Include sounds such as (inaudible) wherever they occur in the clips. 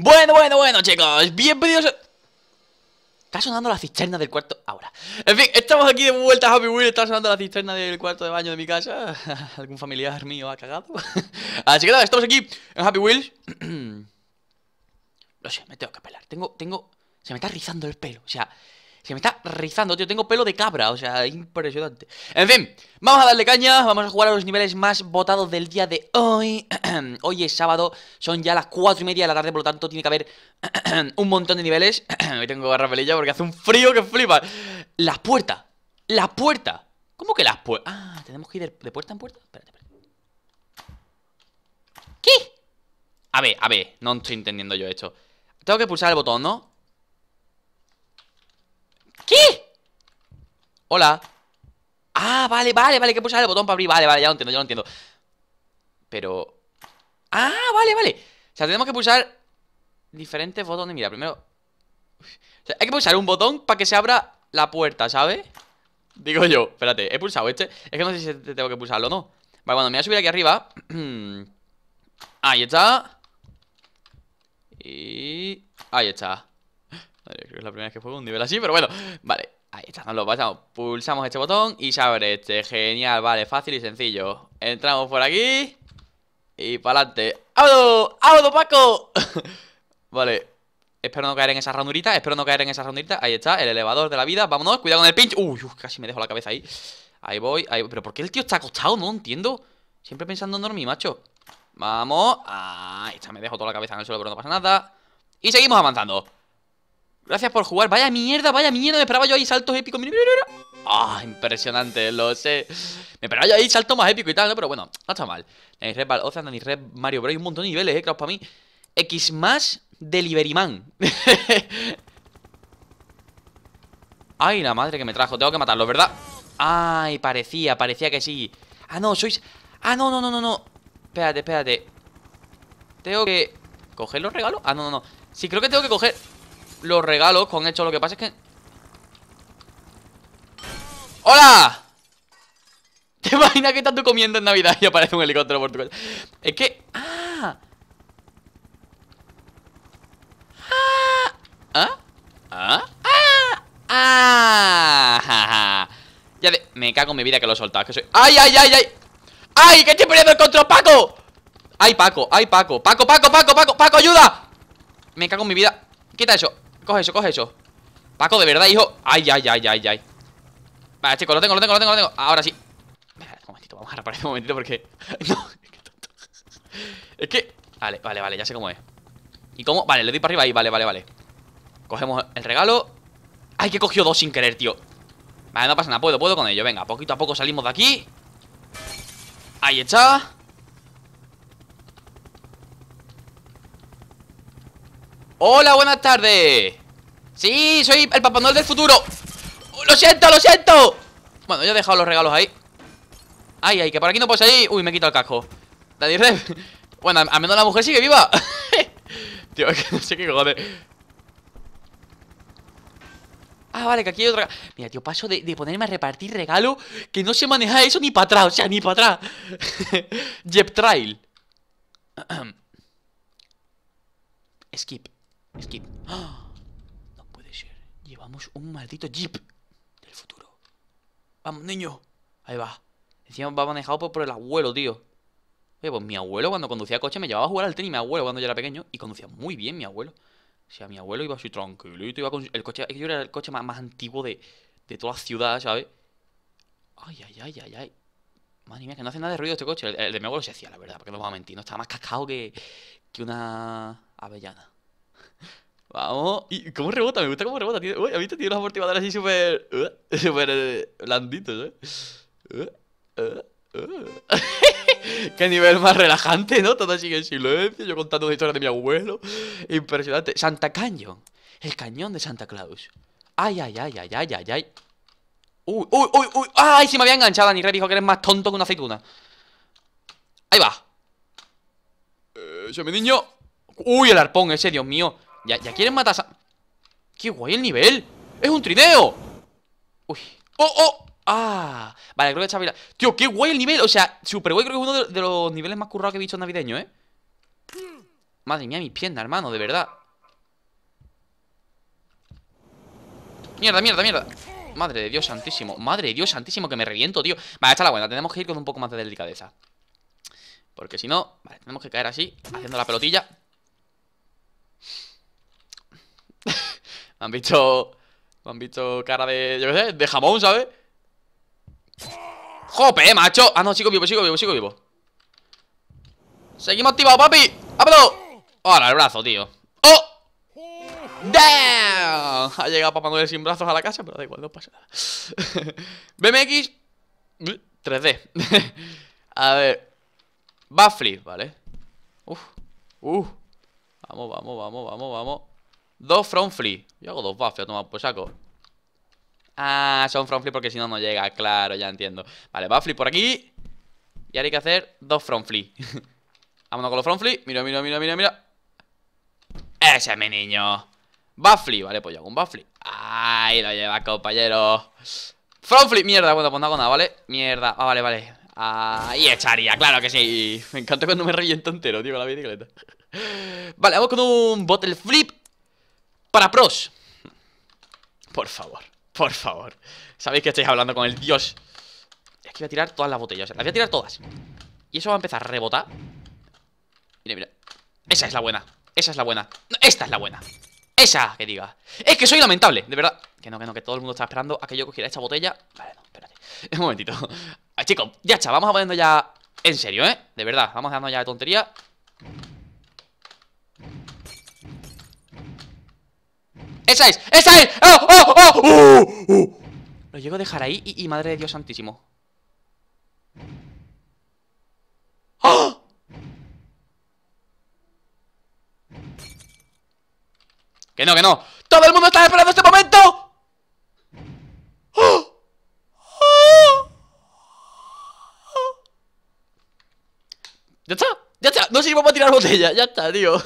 Bueno, bueno, bueno, chicos, bienvenidos a... Está sonando la cisterna del cuarto ahora. En fin, estamos aquí de vuelta, Happy Wheels, Está sonando la cisterna del cuarto de baño de mi casa. (laughs) Algún familiar mío ha cagado. (laughs) Así que nada, estamos aquí en Happy Wheels. No sé, me tengo que pelar. Tengo, tengo... Se me está rizando el pelo. O sea, que me está rizando, tío. Tengo pelo de cabra, o sea, impresionante. En fin, vamos a darle caña. Vamos a jugar a los niveles más votados del día de hoy. (clears throat) hoy es sábado, son ya las 4 y media de la tarde, por lo tanto, tiene que haber (clears throat) un montón de niveles. (clears throat) Hoy tengo que agarrar pelilla porque hace un frío que flipa. Las puertas, las puertas. ¿Cómo que las puertas? Ah, tenemos que ir de, puerta en puerta. Espérate, espérate. ¿Qué? A ver, a ver, no estoy entendiendo yo esto. Tengo que pulsar el botón, ¿no? ¿Qué? Hola Ah, vale, vale, vale, que pulsar el botón para abrir Vale, vale, ya lo entiendo, ya lo entiendo Pero... Ah, vale, vale O sea, tenemos que pulsar diferentes botones Mira, primero... hay que pulsar un botón para que se abra la puerta, ¿sabes? Digo yo, espérate, he pulsado este Es que no sé si tengo que pulsarlo o no Vale, bueno, me voy a subir aquí arriba (clears throat) Ahí está Y... Ahí está Creo que es la primera vez que juego un nivel así, pero bueno. Vale, ahí está, nos lo pasamos. Pulsamos este botón y se abre este. Genial, vale, fácil y sencillo. Entramos por aquí. Y para adelante. ¡Audo! Paco! (laughs) vale. Espero no caer en esa ranurita, espero no caer en esa ranurita. Ahí está, el elevador de la vida. Vámonos, cuidado con el pinch. Uy, casi me dejo la cabeza ahí. Ahí voy, ahí voy. Pero ¿por qué el tío está acostado? No entiendo. Siempre pensando en dormir, macho. Vamos. Ahí está, me dejo toda la cabeza en el suelo, pero no pasa nada. Y seguimos avanzando. Gracias por jugar. Vaya mierda, vaya mierda. Me esperaba yo ahí saltos épicos. Ah, impresionante, lo sé. Me esperaba yo ahí saltos más épicos y tal, ¿no? Pero bueno, no está mal. Nani Red Ball Ocean, Nani Red Mario Bros. Hay un montón de niveles, eh, claro, para mí. X más Man. (laughs) Ay, la madre que me trajo. Tengo que matarlo, ¿verdad? Ay, parecía, parecía que sí. Ah, no, sois... Ah, no, no, no, no, no. Espérate, espérate. Tengo que... ¿Coger los regalos? Ah, no, no, no. Sí, creo que tengo que coger los regalos con esto. Lo que pasa es que... ¡Hola! ¿Te imaginas que estás tú comiendo en Navidad y aparece un helicóptero por tu casa? Es que... ¡Ah! ¡Ah! ¿Ah? ¿Ah? ¡Ah! ah. Ya de... Me cago en mi vida que lo he soltado, que soy... ¡Ay, ay, ay, ay! ¡Ay, que estoy poniendo el control, Paco! ¡Ay, Paco! ¡Ay, Paco! ¡Paco, Paco, Paco, Paco! ¡Paco, ayuda! Me cago en mi vida. Quita eso. Coge eso, coge eso Paco, de verdad, hijo Ay, ay, ay, ay, ay Vale, chicos, lo tengo, lo tengo, lo tengo, lo tengo Ahora sí Un momentito, vamos a reparar un este momentito porque (laughs) No, es que Vale, vale, vale, ya sé cómo es ¿Y cómo? Vale, le doy para arriba ahí, vale, vale, vale Cogemos el regalo Ay, que cogió dos sin querer, tío Vale, no pasa nada, puedo, puedo con ello Venga, poquito a poco salimos de aquí Ahí está Hola, buenas tardes Sí, soy el Papá Noel del futuro ¡Lo siento, lo siento! Bueno, yo he dejado los regalos ahí Ay, ay, que por aquí no puedo salir Uy, me quito el casco Daddy (laughs) Bueno, a menos la mujer sigue viva (laughs) Tío, que no sé qué cojones Ah, vale, que aquí hay otra... Mira, tío, paso de, ponerme a repartir regalo Que no se maneja eso ni para atrás O sea, ni para atrás (laughs) Jep Trail (clears throat) Skip Skip. ¡Ah! No puede ser. Llevamos un maldito jeep del futuro. Vamos, niño. Ahí va. Encima va manejado por, el abuelo, tío. Oye, pues mi abuelo cuando conducía coche me llevaba a jugar al tenis. Mi abuelo cuando yo era pequeño. Y conducía muy bien mi abuelo. O sea, mi abuelo iba así tranquilito. Iba el coche. yo era el coche más, antiguo de, de toda la ciudad, ¿sabes? Ay, ay, ay, ay, ay. Madre mía, que no hace nada de ruido este coche. El, de mi abuelo se hacía, la verdad, porque no voy a mentir. No estaba más cascado que, que una avellana. Vamos. ¿Y cómo rebota? Me gusta cómo rebota. Uy, te visto? Tiene los amortiguadores así súper... Uh, (laughs) súper eh, blanditos, ¿eh? Uh, uh, (laughs) Qué nivel más relajante, ¿no? Todo sigue en silencio, yo contando una historia de mi abuelo. Impresionante. Santa Cañón. El cañón de Santa Claus. Ay, ay, ay, ay, ay, ay, ay. Uy, uy, uy, Ay, si me había enganchado. Ni re dijo que eres más tonto que una aceituna. Ahí va. Eh, se me niño. Uy, el arpón ese, Dios mío. Ya, ya quieren matar a... ¡Qué guay el nivel! ¡Es un trineo! ¡Uy! ¡Oh, oh! ¡Ah! Vale, creo que está Tío, qué guay el nivel. O sea, super guay. Creo que es uno de, los niveles más currados que he visto navideño, ¿eh? Madre mía, mi piernas, hermano, de verdad. Mierda, mierda, mierda. Madre de Dios santísimo. Madre de Dios santísimo, que me reviento, tío. Vale, está la buena. Tenemos que ir con un poco más de delicadeza. Porque si no, vale, tenemos que caer así, haciendo la pelotilla. han visto. han visto cara de. Yo qué sé, de jamón, ¿sabes? ¡Jope, macho! Ah, no, sigo vivo, sigo vivo, sigo vivo. ¡Seguimos activados, papi! ¡Oh, Ahora, el brazo, tío. ¡Oh! ¡Damn! Ha llegado Papá Noel sin brazos a la casa, pero da igual, no pasa nada. (laughs) BMX 3D. (laughs) a ver. Buffly, ¿vale? Uf. Uf. Vamos, vamos, vamos, vamos, vamos. Dos front Yo hago dos buffs, toma, pues saco. Ah, son front porque si no, no llega. Claro, ya entiendo. Vale, buff por aquí. Y ahora hay que hacer dos front flip. (laughs) Vámonos con los front Mira, mira, mira, mira, mira. Ese es mi niño. Buff Vale, pues yo hago un buff Ahí lo lleva, compañero. Front flip. Mierda, bueno, pues no hago nada, ¿vale? Mierda. Ah, vale, vale. Ahí echaría, claro que sí. Me encanta cuando me reviento entero, tío, con la bicicleta. (laughs) Vale, vamos con un bottle flip para pros. Por favor, por favor. Sabéis que estáis hablando con el dios. Es que voy a tirar todas las botellas. las voy a tirar todas. Y eso va a empezar a rebotar. Mira, mira. Esa es la buena. Esa es la buena. esta es la buena. Esa, que diga. Es que soy lamentable, de verdad. Que no, que no, que todo el mundo está esperando a que yo cogiera esta botella. Vale, no, espérate. (laughs) Un momentito. chicos, ya está. Vamos a ya en serio, ¿eh? De verdad. Vamos a ya de tontería. ¡Esa es! ¡Esa es! ¡Oh, oh, oh! oh Lo llego a dejar ahí y, madre de Dios santísimo. ¡Oh! ¡Que no, que no! ¡Todo el mundo está esperando este momento! ¡Ah! ¡Ya está! ¡Ya está! No sé si a tirar botella. Ya está, tío. (laughs)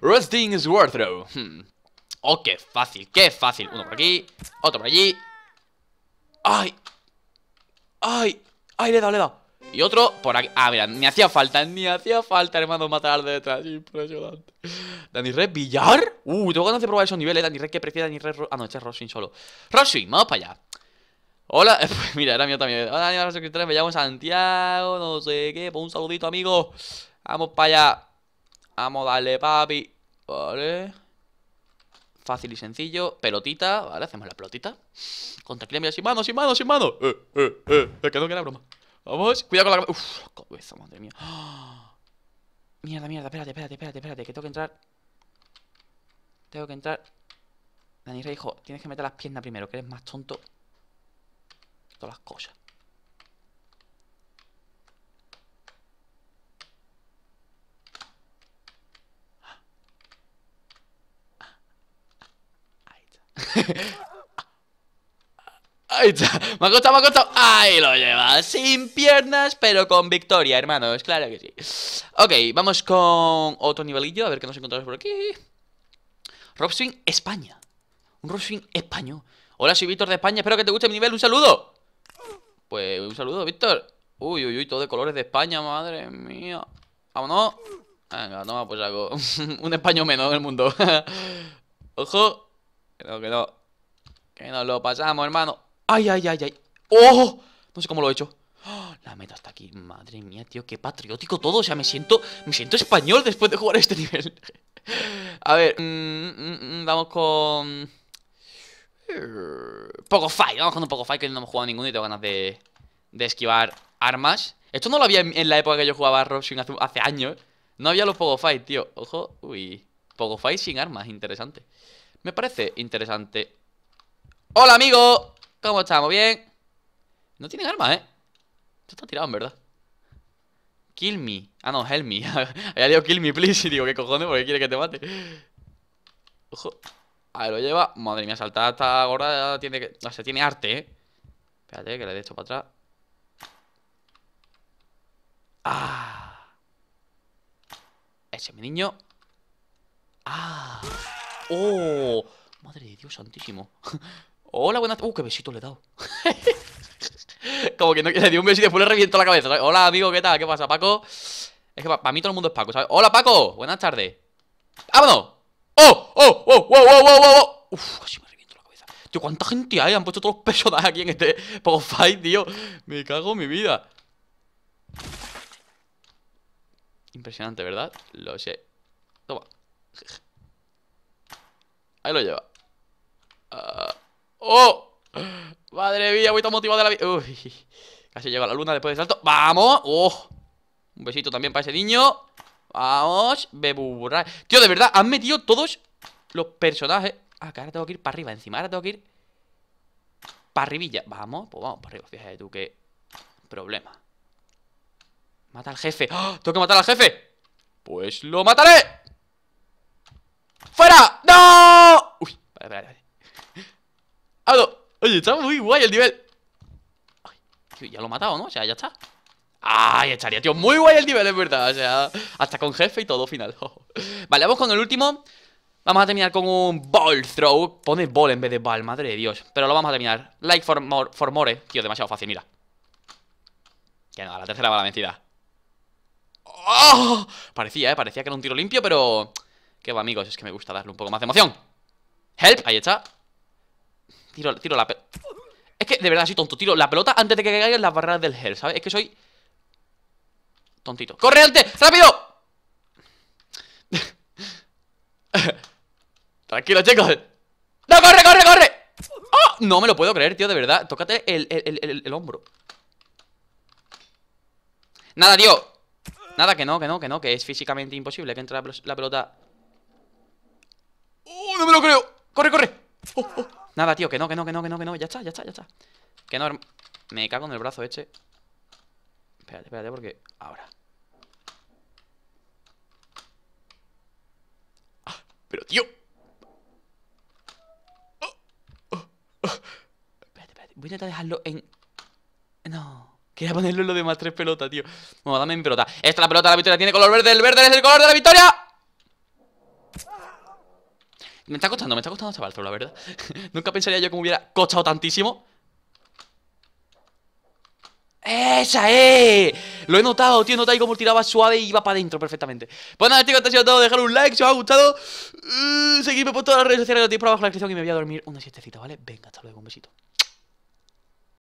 Rusting is Throw. Hmm. Oh, qué fácil, qué fácil. Uno por aquí, otro por allí. ¡Ay! ¡Ay! ¡Ay, le he dado, le he dado! Y otro por aquí. Ah, mira, ni hacía falta, ni hacía falta, hermano, matar de detrás. Impresionante. Dani Red, ¿billar? Uh, tengo ganas de probar esos niveles. Dani Red, que prefiere Dani Red. Ah, no, este es Roshin solo. Roshin, vamos para allá. Hola, (laughs) pues mira, era mío también. Hola, amigos suscriptores, me llamo Santiago, no sé qué. Pues un saludito, amigo. Vamos para allá. Vamos a darle, papi. Vale. Fácil y sencillo. Pelotita, ¿vale? Hacemos la pelotita. Contra mira sin mano, sin mano, sin mano. Eh, eh, eh. que quedó que era broma. Vamos, cuidado con la cabeza. Uf, cabeza, madre mía. (gasps) Mierda, mierda, espérate, espérate, espérate, espérate, que tengo que entrar. Tengo que entrar. Dani hijo, tienes que meter las piernas primero, que eres más tonto. Todas las cosas. (laughs) Ahí está. Me ha costado, me ha costado. Ahí lo lleva. Sin piernas, pero con victoria, hermanos. Claro que sí. Ok, vamos con otro nivelillo. A ver qué nos encontramos por aquí. Swing España. Un Swing español. Hola, soy Víctor de España. Espero que te guste mi nivel. Un saludo. Pues un saludo, Víctor. Uy, uy, uy, todo de colores de España, madre mía. Vámonos. Venga, toma, pues algo. (laughs) un español menos en el mundo. (laughs) Ojo. Creo que no Que nos lo pasamos, hermano. ¡Ay, ay, ay, ay! ¡Oh! No sé cómo lo he hecho. (gasps) La meta está aquí. Madre mía, tío, qué patriótico todo. O sea, me siento, me siento español después de jugar este nivel. (laughs) a ver, mm, mm, mm, vamos con... Poco fight, vamos con un poco fight que no hemos jugado ninguno y tengo ganas de, de esquivar armas. Esto no lo había en, la época que yo jugaba a hace, años. No había los poco fight, tío. Ojo, uy. Poco fight sin armas, interesante. Me parece interesante ¡Hola, amigo! ¿Cómo estamos? ¿Bien? No tienen armas, ¿eh? Esto está tirado, en verdad Kill me Ah, no, help me (laughs) Había leído kill me, please Y digo, ¿qué cojones? ¿Por qué quiere que te mate? Ojo A ver, lo lleva Madre mía, saltar hasta gorda tiene que... No, tiene arte, ¿eh? Espérate, que le he hecho para atrás ¡Ah! Ese es mi niño ¡Ah! ¡Oh! Madre de Dios santísimo. (laughs) Hola, buenas... ¡Uh, qué besito le he dado! (laughs) Como que no, le dio un besito y después le reviento la cabeza. Hola, amigo, ¿qué tal? ¿Qué pasa, Paco? Es que para mí todo el mundo es Paco, ¿sabes? ¡Hola, Paco! Buenas tardes. ¡Vámonos! ¡Oh, ¡Oh! ¡Oh! ¡Oh! ¡Oh! ¡Oh! ¡Oh! oh. ¡Uf! Casi me reviento la cabeza. Tío, ¿cuánta gente hay? Han puesto todos los pesos aquí en este Pogo Fight, tío. Me cago en mi vida. Impresionante, ¿verdad? Lo sé. Toma. Ahí lo lleva. Ah, ¡Oh! Madre mía, voy tan motivado de la vida. Uy, casi llego a la luna después del salto. ¡Vamos! ¡Oh! Un besito también para ese niño. Vamos, beburra. Tío, de verdad, han metido todos los personajes. Ah, que ahora tengo que ir para arriba. Encima ahora tengo que ir para arribilla. Vamos, pues vamos para arriba. Fíjate tú qué problema. Mata al jefe. ¡Oh! ¡Tengo que matar al jefe! Pues lo mataré. ¡Fuera! ¡No! Uy, vale, vale, vale. Oye, está muy guay el nivel. ya lo he matado, ¿no? O sea, ya está. ¡Ay, estaría, tío! Muy guay el nivel, es verdad. O sea, hasta con jefe y todo final. (laughs) vale, vamos con el último. Vamos a terminar con un ball throw. Pone ball en vez de ball, madre de Dios. Pero lo vamos a terminar. Like for more, for more. Eh. Tío, demasiado fácil, mira. Que no, la tercera va la vencida. ¡Oh! Parecía, ¿eh? Parecía que era un tiro limpio, pero... Que va, amigos, es que me gusta darle un poco más de emoción Help, ahí está Tiro, tiro la pelota Es que, de verdad, soy tonto Tiro la pelota antes de que caiga en las barreras del help, ¿sabes? Es que soy... Tontito ¡Corre antes! ¡Rápido! (laughs) Tranquilo, chicos ¡No, corre, corre, corre! ¡Oh! No me lo puedo creer, tío, de verdad Tócate el, el hombro Nada, tío Nada, que no, que no, que no Que es físicamente imposible que entre la pelota no me lo creo! ¡Corre, corre! Oh, oh. Nada, tío, que no, que no, que no, que no, que no Ya está, ya está, ya está Que no, me cago en el brazo este Espérate, espérate, porque... Ahora ah, Pero, tío oh, Espérate, espérate Voy a intentar dejarlo en... No Quería ponerlo en lo de más tres pelotas, tío Bueno, dame mi pelota Esta es la pelota, de la victoria Tiene color verde El verde es el color de la victoria me está costando, me está costando este la verdad. (laughs) Nunca pensaría yo que me hubiera costado tantísimo. ¡Esa es! Eh! Lo he notado, tío. Notáis cómo tiraba suave y iba para adentro perfectamente. Pues nada, chicos, te ha sido todo. Dejar un like si os ha gustado. Uh, seguidme por todas las redes sociales. Lo tenéis por abajo en la descripción y me voy a dormir una siestecita, ¿vale? Venga, hasta luego. Un besito.